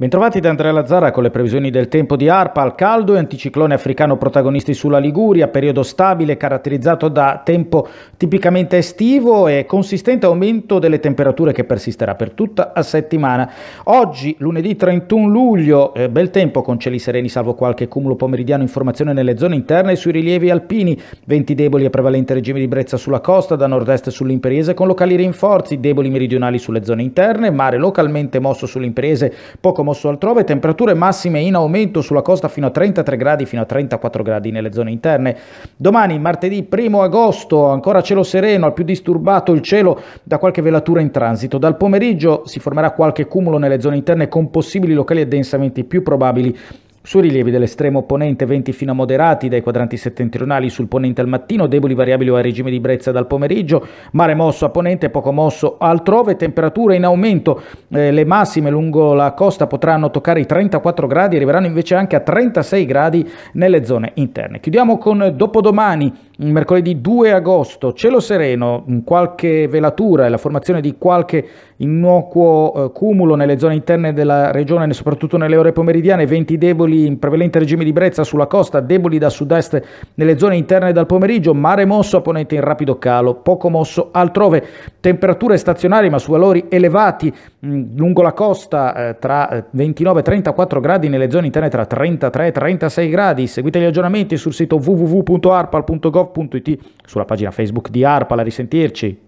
Bentrovati da Andrea Lazzara con le previsioni del tempo di ARPA al caldo e anticiclone africano protagonisti sulla Liguria, periodo stabile caratterizzato da tempo tipicamente estivo e consistente aumento delle temperature che persisterà per tutta la settimana. Oggi, lunedì 31 luglio, eh, bel tempo con cieli sereni salvo qualche cumulo pomeridiano in formazione nelle zone interne e sui rilievi alpini, venti deboli e prevalente regime di brezza sulla costa, da nord-est sull'imperiese con locali rinforzi, deboli meridionali sulle zone interne, mare localmente mosso sull'imperiese, poco mosso altrove, temperature massime in aumento sulla costa fino a 33 gradi, fino a 34 gradi nelle zone interne. Domani, martedì 1 agosto, ancora cielo sereno, al più disturbato il cielo da qualche velatura in transito. Dal pomeriggio si formerà qualche cumulo nelle zone interne con possibili locali addensamenti più probabili su rilievi dell'estremo ponente venti fino a moderati dai quadranti settentrionali sul ponente al mattino, deboli variabili o a regime di brezza dal pomeriggio, mare mosso a ponente, poco mosso altrove, temperature in aumento, eh, le massime lungo la costa potranno toccare i 34 gradi, arriveranno invece anche a 36 gradi nelle zone interne. Chiudiamo con dopodomani mercoledì 2 agosto, cielo sereno, qualche velatura e la formazione di qualche innocuo eh, cumulo nelle zone interne della regione, soprattutto nelle ore pomeridiane, venti deboli in prevalente regime di brezza sulla costa, deboli da sud-est nelle zone interne dal pomeriggio, mare mosso a ponente in rapido calo, poco mosso altrove, temperature stazionarie ma su valori elevati mh, mm, lungo la costa eh, tra 29 e 34 gradi nelle zone interne tra 33 e 36 gradi. Seguite gli aggiornamenti sul sito www.arpal.gov arpalog.it, sulla pagina Facebook di Arpal, a risentirci.